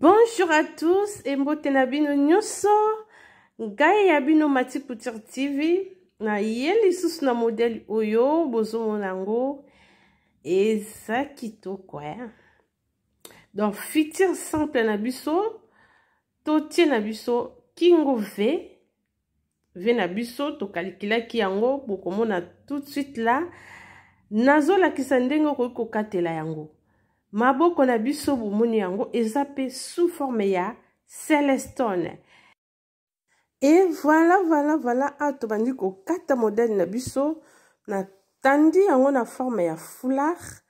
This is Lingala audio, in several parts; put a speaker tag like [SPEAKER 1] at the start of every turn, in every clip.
[SPEAKER 1] bonjour à tous embote na bino nyonso ngai ya bino mati couture tv na ye lisusu na modele oyo bozomona yango eza kitoko ya eh. donc fiture simple na biso totie na biso kingo v v na biso tokalkilaki yango bokomona tout de suite la nazolakisa ndenge okoki kokatela yango maboko na biso bomoni yango eza mpe sous forme ya celestone e voilà voilà voilà awa tobandi kokata modele na biso natandi yango na forme ya foulard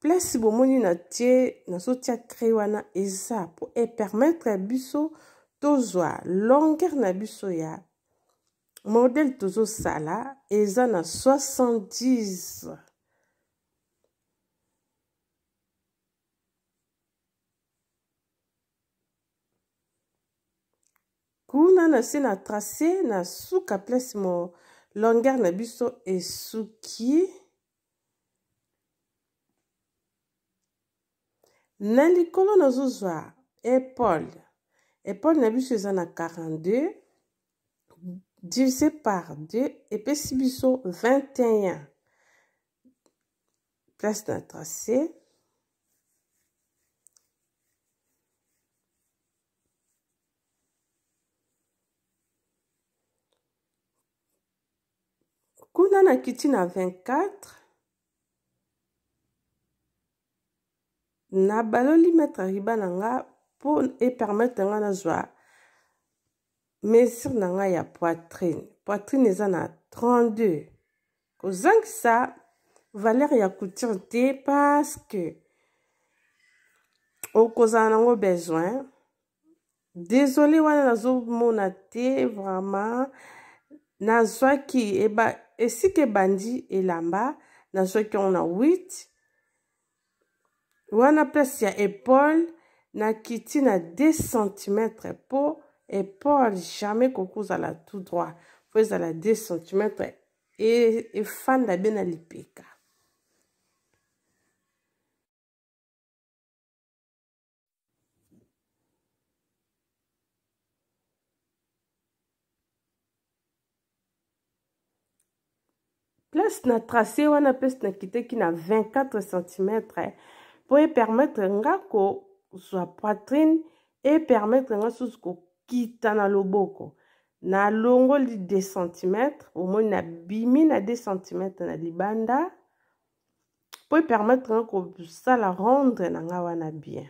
[SPEAKER 1] place bomoni natie nazotia trait wana eza po epermettre biso tozwa longueur na biso ya modele tozosala eza na 70 kuna na se na trace na suka place mo longueur na biso esuki na likolo nazozwa épaule épaule na biso eza na 42 divisé par 2 epesi biso 21 place na trace kuna na kiti na 24 na baloli metre riba na nga mpo epermetre nga nazwa mesure na ngai ya poitrine poitrine eza na 32 kozangisa valeur ya couture te parce que okozala nango besoin désolé wana nazomona te vraiment nazwaki eba esika ebandi elamba nazoki ona 8 wana place ya épaule nakiti na 2 cm mpo épaule jamais koki ozala tout droit mpo ezala 2 cm e, efanda be na lipeka sina trace wana mpe sina kitaki na 24 cm mpo epermetre nga kozwa poitrine epermetre nga susu kokita na loboko nalongoli 2 cm omoni nabimi na 2 cm na libanda mpo epermetre nga kosala rondre na nga wana bien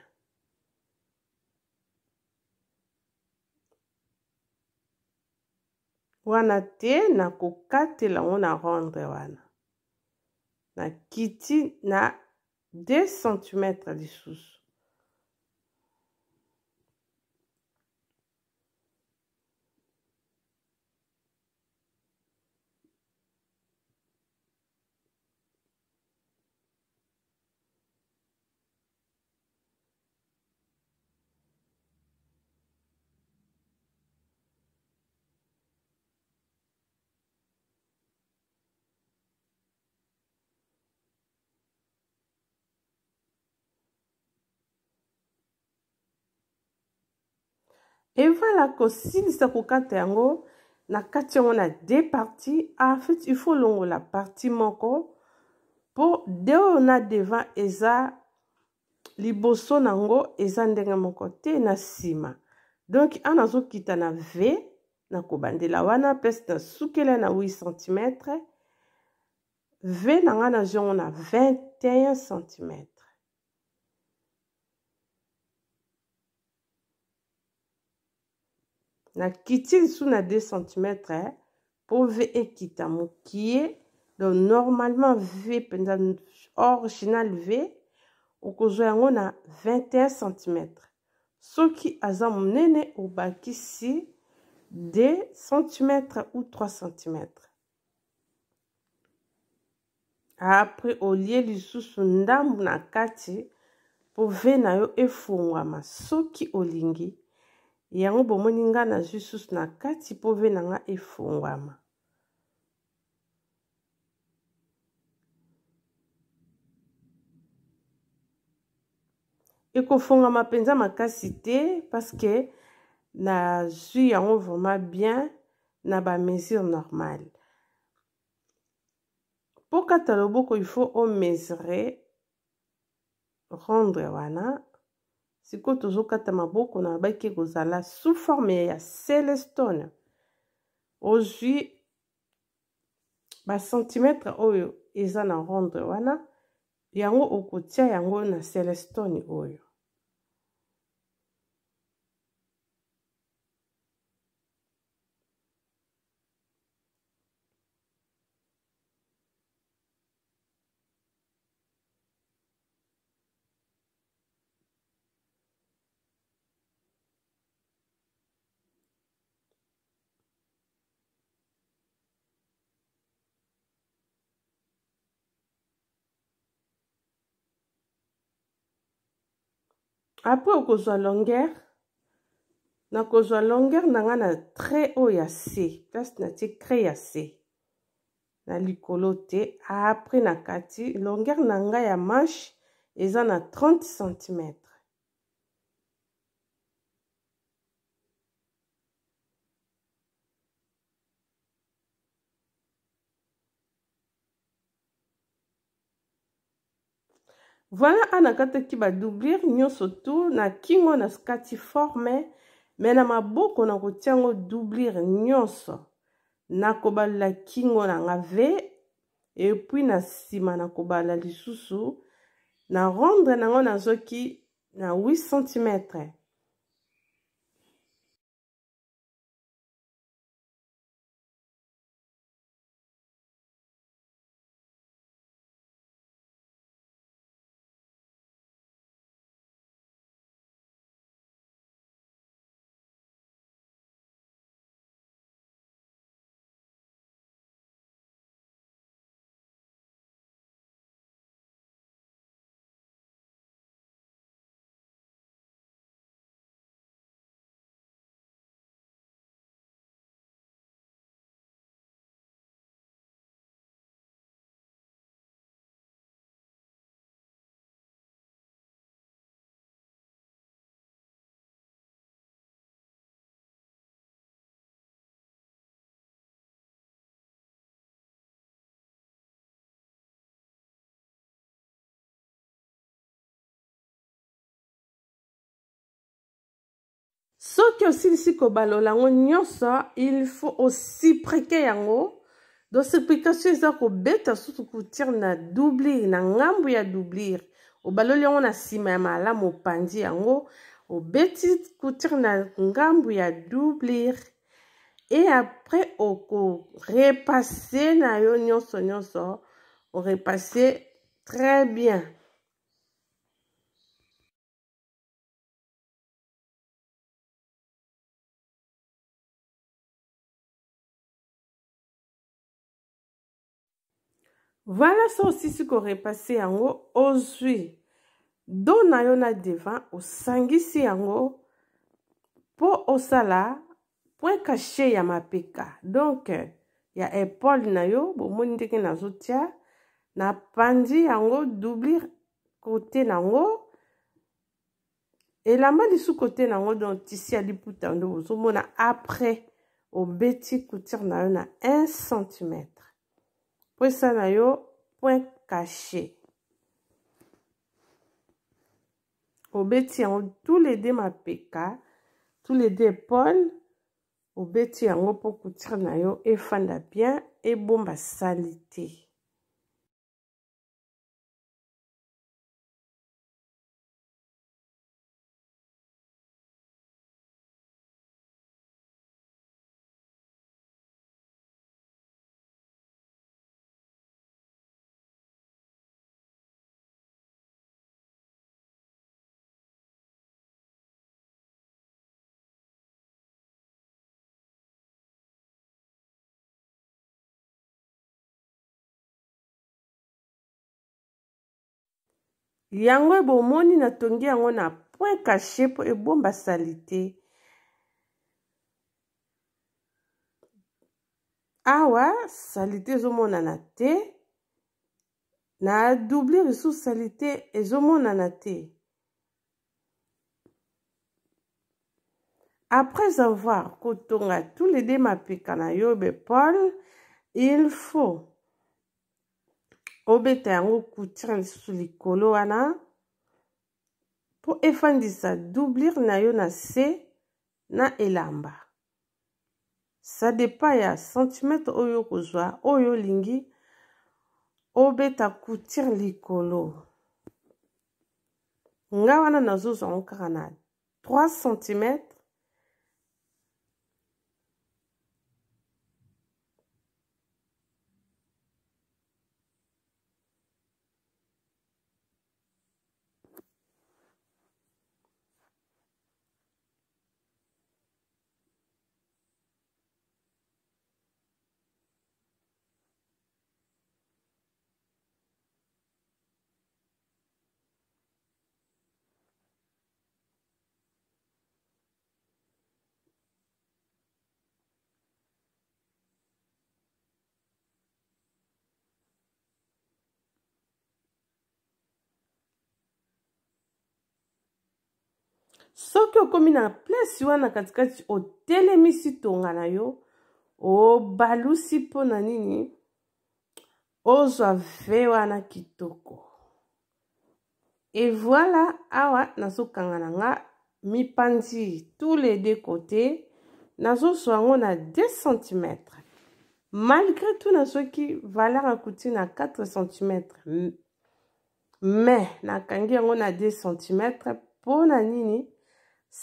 [SPEAKER 1] wana te nakokatela yango na rondre wana nakiti na 2 cm lisusu evala kosilisa kokata yango na kati yango na de parti ah, enfait ifo longola parti moko mpo de oyo na devant eza liboso na yango eza ndenge moko te na nsima donk a nazokita na v nakobandela wana place nasukela na 8 cm v na nga nazwi yango na 21 cm na kiti lisusu na 2 cm mpo v ekita mokie donc normalement v mpenza original v okozwa yango na 21 cm soki aza monene obakisi 2 cm ou 3 cm apres olie lisusu ndambu na kati mpo v na yo efungwama soki olingi yango bomoni nga nazwi susu na kati mpo ve na nga efungwama ekofungama mpenza makasi te parceke nazwi yango vraimen bien na bamesure normale mpo kata loboko il faut omesure rondre wana sikoyo tozokata maboko na babaki kozala sous forme ya celestone ozwi basentimetre oyo eza na ronde wana yango okotia yango na celestone oyo apres okozwa longere nakozwa longere na nga na trait oyo ya se place natie cre ya se na likolo te apres na kati longere na ngai ya manche eza na 30 centimètre voilà ana kataki badoublir nyonso tu na kingo na kati forme me na maboko na kotia yango doublir nyonso nakobala kingo na nga ve epuis na nsima nakobala lisusu na rondre nango nazoki na 8 cm
[SPEAKER 2] soki osilisi
[SPEAKER 1] kobalola yango nyonso il faut osiprike yango donc supplication eza kobeta susu koutire na doublire na ngambu ya doublire obaloli yango na nsima ya malamu opandi yango obeti coutire na ngambu ya doublire e après okorepasse na yo nyonso nyonso orepasse très bien vala so osisi korepase yango ozwi do na yo na devant osangisi yango mpo osala point cache ya mapeka donk ya epole na yo bomoni ndenge nazotia na pandi yango doublir kote nango elamba lisu kote nango donc tisi ya liputa nde bozomona apres obeti coutire na yo na 1 centimètre mpo esala yo point caché obeti yango tous les deux mapeka tous les deux épaule obeti yango mpo couture na yo efanda bien ebomba sali
[SPEAKER 2] te yango ebomoni
[SPEAKER 1] natongi yango na point kashe mpo ebomba sali te awa sali te ezomonana te na doubli lisusu sali te ezomonana te après avoir kotonga tous les deux mapeka na yo be paul il faut obeta yango coutire lisusu likolo wana mpo efandisa doublure na yo na se na elamba sa depa ya santimetre oyo okozwa oyo olingi obeta coutire likolo nga wana nazozwango kaka na 3 cm soki okómi na place wana katikati otelemisi tonga na yo obalusi mpona nini ozwa ve wana kitoko e voila awa nazokanga na nga mipanzi tous les deux côtés nazozwa yango na 2 cm malgré tout nasoki valeur akuti na 4 cm mais nakangi yango na 2 cm mpo na nini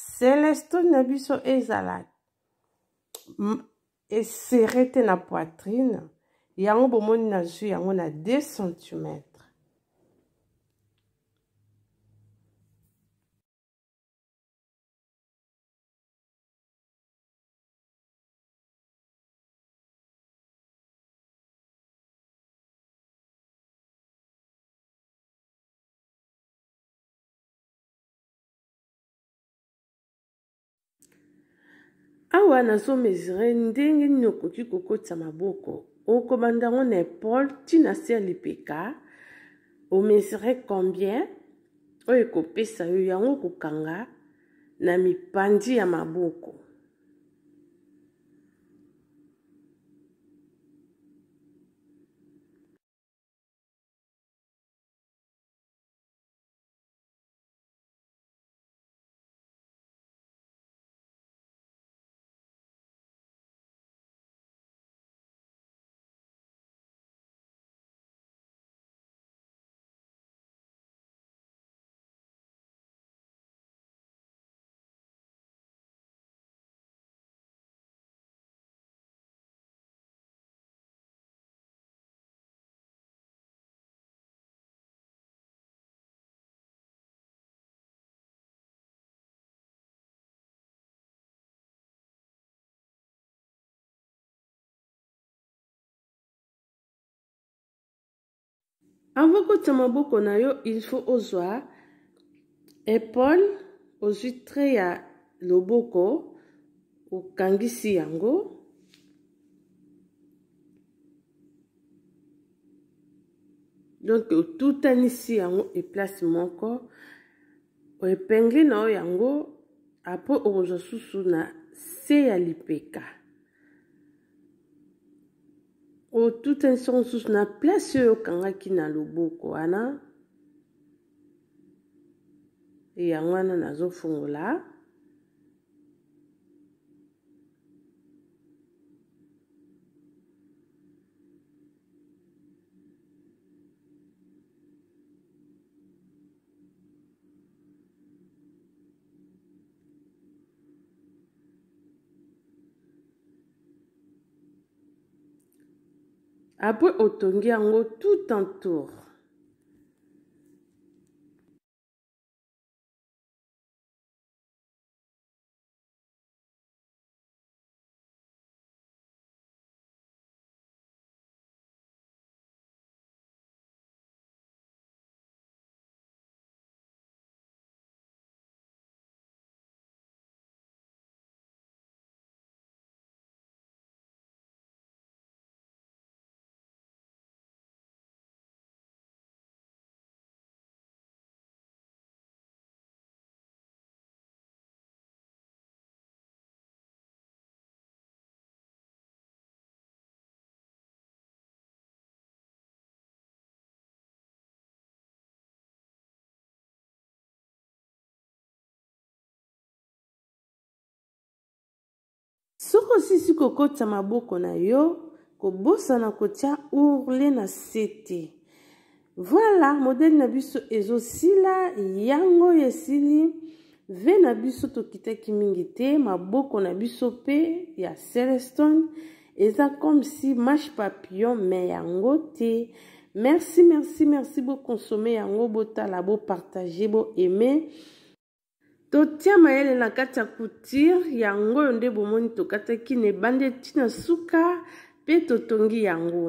[SPEAKER 1] celestone na biso ezala esere te na poitrine yango bomoni na zwi yango na 2 cm awa nazomezire ndenge nini okoki kokotisa maboko okobanda yango na epole ntina se ya lipeka combien oyo ekopesa yo yango okokanga na mipandi ya maboko avant okota maboko na yo ilfo ozwa epole ozwi tre ya loboko okangisi yango donk otutanisi yango eplace moko oepengli na yo yango apres okozwa susu na se ya lipeka o oh, tutɛnsɔn mosusu na place oyo okangaki na loboko wana yango wana nazofungola apres otongi yango tout entour soki osisi kokotisa maboko na yo kobosana kotia ourle na se te voila modele na biso ezosila yango oyo esili ve na biso tokitaki mingi te maboko na biso mpe ya celestone eza comme si marche papillon me yango te merci merci merci boconsomme yango botala bopartage boaime totia mayele na kati ya coutire yango oyo nde bomoni tokataki na ebandi ntina suka mpe totongi yango